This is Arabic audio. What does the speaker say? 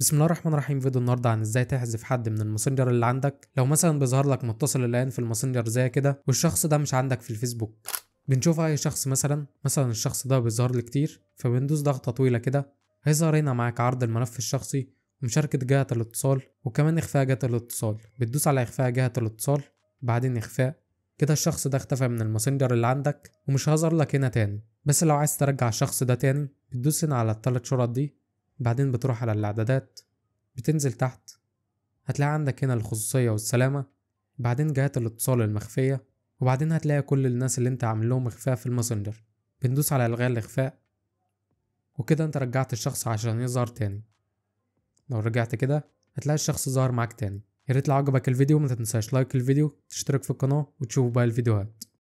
بسم الله الرحمن الرحيم فيديو النهارده عن ازاي تحذف حد من الماسنجر اللي عندك لو مثلا بيظهر لك متصل الان في الماسنجر زي كده والشخص ده مش عندك في الفيسبوك بنشوف اي شخص مثلا مثلا الشخص ده بيظهر لي كتير فبندوس ضغطه طويله كده هيظهر هنا معاك عرض الملف الشخصي ومشاركة جهة الاتصال وكمان إخفاء جهة الاتصال بتدوس على إخفاء جهة الاتصال بعدين إخفاء كده الشخص ده اختفى من الماسنجر اللي عندك ومش هظهر لك هنا تاني بس لو عايز ترجع الشخص ده تاني بتدوس هنا على التلات شرط دي بعدين بتروح على الاعدادات بتنزل تحت هتلاقي عندك هنا الخصوصية والسلامة بعدين جهات الاتصال المخفية وبعدين هتلاقي كل الناس اللي انت عامل لهم اخفاء في الماسنجر بندوس على الغاء الاخفاء وكده انت رجعت الشخص عشان يظهر تاني لو رجعت كده هتلاقي الشخص ظهر معاك تاني ياريت لو عجبك الفيديو متنساش لايك الفيديو تشترك في القناة وتشوف باقي الفيديوهات